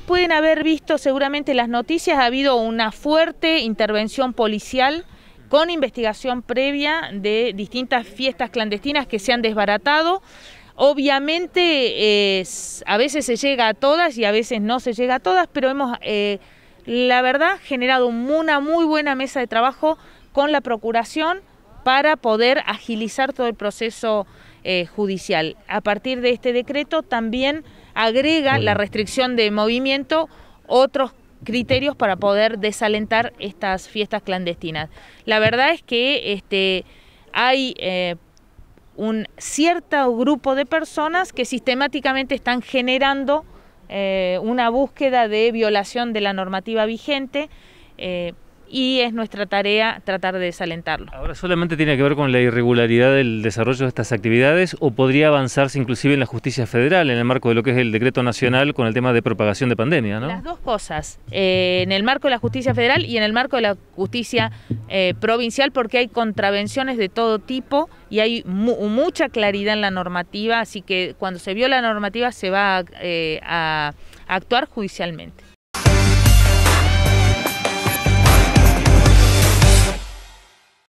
Pueden haber visto seguramente las noticias, ha habido una fuerte intervención policial con investigación previa de distintas fiestas clandestinas que se han desbaratado. Obviamente eh, a veces se llega a todas y a veces no se llega a todas, pero hemos, eh, la verdad, generado una muy buena mesa de trabajo con la Procuración para poder agilizar todo el proceso eh, judicial. A partir de este decreto también agrega la restricción de movimiento otros criterios para poder desalentar estas fiestas clandestinas. La verdad es que este, hay eh, un cierto grupo de personas que sistemáticamente están generando eh, una búsqueda de violación de la normativa vigente y es nuestra tarea tratar de desalentarlo. Ahora solamente tiene que ver con la irregularidad del desarrollo de estas actividades o podría avanzarse inclusive en la justicia federal en el marco de lo que es el decreto nacional con el tema de propagación de pandemia, Las dos cosas, eh, en el marco de la justicia federal y en el marco de la justicia eh, provincial porque hay contravenciones de todo tipo y hay mucha claridad en la normativa, así que cuando se viola la normativa se va eh, a actuar judicialmente.